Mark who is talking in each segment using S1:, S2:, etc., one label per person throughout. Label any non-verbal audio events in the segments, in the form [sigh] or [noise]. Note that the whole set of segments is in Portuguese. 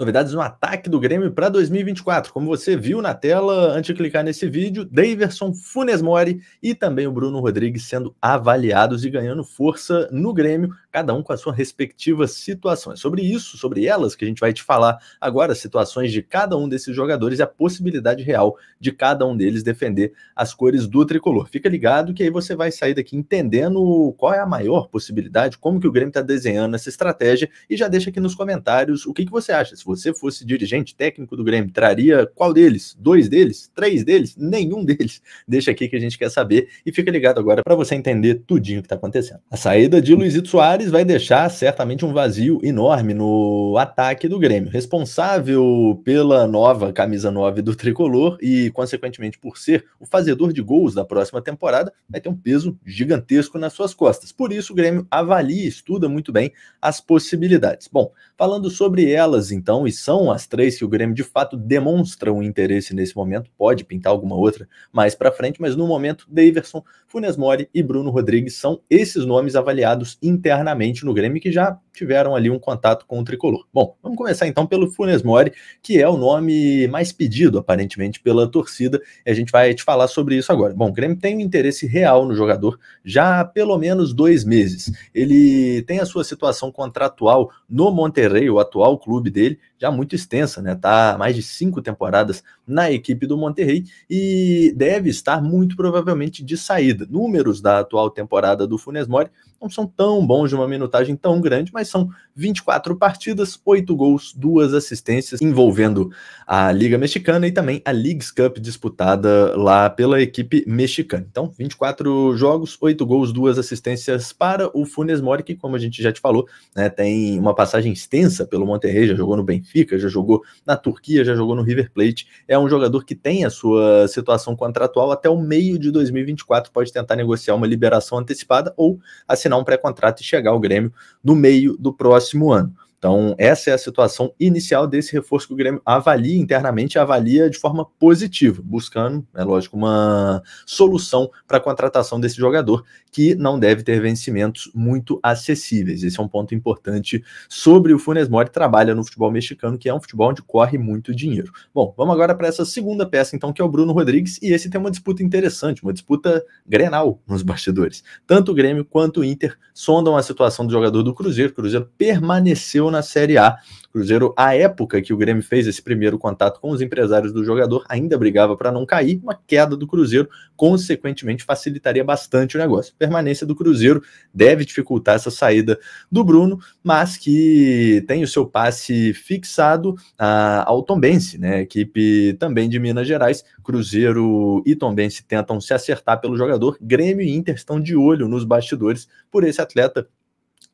S1: Novidades no ataque do Grêmio para 2024. Como você viu na tela, antes de clicar nesse vídeo, Daverson Funes Mori e também o Bruno Rodrigues sendo avaliados e ganhando força no Grêmio, cada um com a sua respectiva situação. É sobre isso, sobre elas, que a gente vai te falar agora, situações de cada um desses jogadores e a possibilidade real de cada um deles defender as cores do tricolor. Fica ligado que aí você vai sair daqui entendendo qual é a maior possibilidade, como que o Grêmio está desenhando essa estratégia e já deixa aqui nos comentários o que, que você acha. Se você fosse dirigente técnico do Grêmio, traria qual deles? Dois deles? Três deles? Nenhum deles? [laughs] Deixa aqui que a gente quer saber e fica ligado agora para você entender tudinho que está acontecendo. A saída de Luizito Soares vai deixar certamente um vazio enorme no ataque do Grêmio. Responsável pela nova camisa 9 do tricolor e, consequentemente, por ser o fazedor de gols da próxima temporada, vai ter um peso gigantesco nas suas costas. Por isso, o Grêmio avalia e estuda muito bem as possibilidades. Bom, falando sobre elas, então, são, e são as três que o Grêmio de fato demonstra um interesse nesse momento, pode pintar alguma outra mais para frente, mas no momento, Daverson, Funes Mori e Bruno Rodrigues são esses nomes avaliados internamente no Grêmio que já tiveram ali um contato com o tricolor. Bom, vamos começar então pelo Funes Mori, que é o nome mais pedido aparentemente pela torcida, e a gente vai te falar sobre isso agora. Bom, o Grêmio tem um interesse real no jogador já há pelo menos dois meses. Ele tem a sua situação contratual no Monterrey, o atual clube dele, já muito extensa, né? Tá mais de cinco temporadas na equipe do Monterrey e deve estar muito provavelmente de saída. Números da atual temporada do Funes Mori não são tão bons de uma minutagem tão grande, mas mas são 24 partidas, 8 gols, 2 assistências, envolvendo a Liga Mexicana e também a Leagues Cup disputada lá pela equipe mexicana. Então, 24 jogos, 8 gols, 2 assistências para o Funes Mori, que, como a gente já te falou, né, tem uma passagem extensa pelo Monterrey, já jogou no Benfica, já jogou na Turquia, já jogou no River Plate. É um jogador que tem a sua situação contratual até o meio de 2024, pode tentar negociar uma liberação antecipada ou assinar um pré-contrato e chegar ao Grêmio no meio do próximo ano. Então, essa é a situação inicial desse reforço que o Grêmio avalia internamente, avalia de forma positiva, buscando, é lógico, uma solução para a contratação desse jogador, que não deve ter vencimentos muito acessíveis. Esse é um ponto importante sobre o Funes Mori, trabalha no futebol mexicano, que é um futebol onde corre muito dinheiro. Bom, vamos agora para essa segunda peça, então, que é o Bruno Rodrigues, e esse tem uma disputa interessante, uma disputa grenal nos bastidores. Tanto o Grêmio quanto o Inter sondam a situação do jogador do Cruzeiro, o Cruzeiro permaneceu na Série A. Cruzeiro, à época que o Grêmio fez esse primeiro contato com os empresários do jogador, ainda brigava para não cair. Uma queda do Cruzeiro, consequentemente, facilitaria bastante o negócio. A permanência do Cruzeiro deve dificultar essa saída do Bruno, mas que tem o seu passe fixado ah, ao Tombense, né? Equipe também de Minas Gerais. Cruzeiro e Tombense tentam se acertar pelo jogador. Grêmio e Inter estão de olho nos bastidores por esse atleta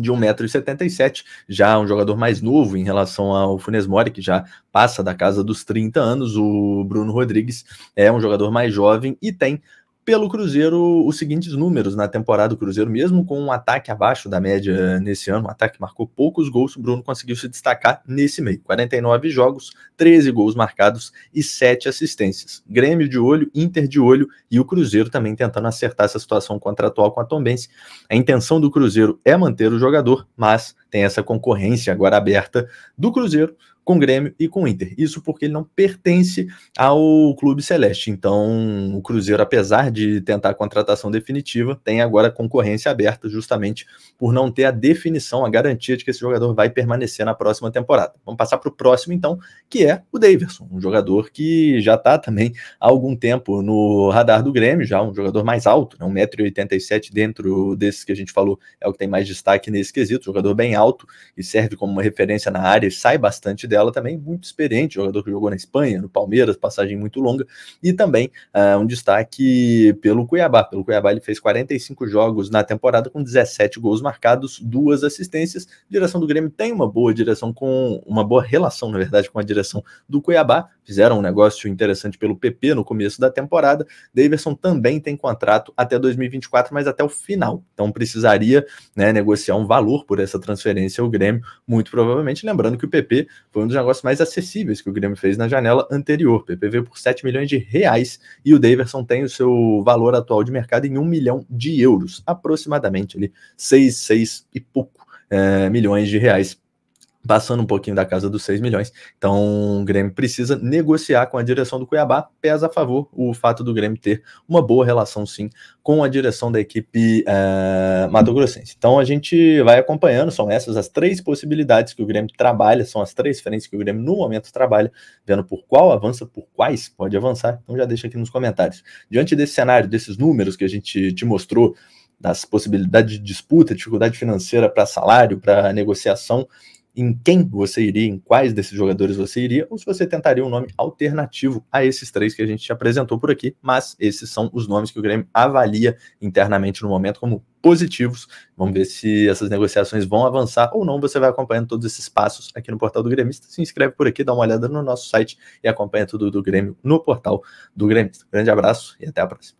S1: de 1,77m, já um jogador mais novo em relação ao Funes Mori, que já passa da casa dos 30 anos. O Bruno Rodrigues é um jogador mais jovem e tem pelo Cruzeiro os seguintes números na temporada do Cruzeiro, mesmo com um ataque abaixo da média nesse ano, um ataque que marcou poucos gols, o Bruno conseguiu se destacar nesse meio. 49 jogos, 13 gols marcados e 7 assistências. Grêmio de olho, Inter de olho e o Cruzeiro também tentando acertar essa situação contratual com a Tombense. A intenção do Cruzeiro é manter o jogador, mas tem essa concorrência agora aberta do Cruzeiro com o Grêmio e com o Inter. Isso porque ele não pertence ao Clube Celeste. Então, o Cruzeiro, apesar de tentar a contratação definitiva, tem agora concorrência aberta, justamente por não ter a definição, a garantia de que esse jogador vai permanecer na próxima temporada. Vamos passar para o próximo, então, que é o Daverson, um jogador que já está também há algum tempo no radar do Grêmio, já um jogador mais alto, né? 1,87m dentro desses que a gente falou, é o que tem mais destaque nesse quesito, jogador bem alto e serve como uma referência na área e sai bastante dela também, muito experiente, jogador que jogou na Espanha, no Palmeiras, passagem muito longa, e também uh, um destaque pelo Cuiabá. Pelo Cuiabá ele fez 45 jogos na temporada com 17 gols marcados, duas assistências. A direção do Grêmio tem uma boa direção com uma boa relação, na verdade, com a direção do Cuiabá. Fizeram um negócio interessante pelo PP no começo da temporada. Davidson também tem contrato até 2024, mas até o final. Então precisaria né, negociar um valor por essa transferência ao Grêmio, muito provavelmente. Lembrando que o PP foi foi um dos negócios mais acessíveis que o Grêmio fez na janela anterior. PPV por 7 milhões de reais e o Daverson tem o seu valor atual de mercado em 1 milhão de euros, aproximadamente ali 6, 6 e pouco é, milhões de reais passando um pouquinho da casa dos 6 milhões. Então, o Grêmio precisa negociar com a direção do Cuiabá. Pesa a favor o fato do Grêmio ter uma boa relação, sim, com a direção da equipe uh, eh, Mato Grossense. Então, a gente vai acompanhando. São essas as três possibilidades que o Grêmio trabalha, são as três frentes que o Grêmio no momento trabalha, vendo por qual avança, por quais pode avançar. Então, já deixa aqui nos comentários. Diante desse cenário, desses números que a gente te mostrou, das possibilidades de disputa, dificuldade financeira para salário, para negociação em quem você iria, em quais desses jogadores você iria, ou se você tentaria um nome alternativo a esses três que a gente te apresentou por aqui, mas esses são os nomes que o Grêmio avalia internamente no momento como positivos. Vamos ver se essas negociações vão avançar ou não. Você vai acompanhando todos esses passos aqui no portal do Grêmio. Se inscreve por aqui, dá uma olhada no nosso site e acompanha tudo do Grêmio no portal do Grêmio. Grande abraço e até a próxima.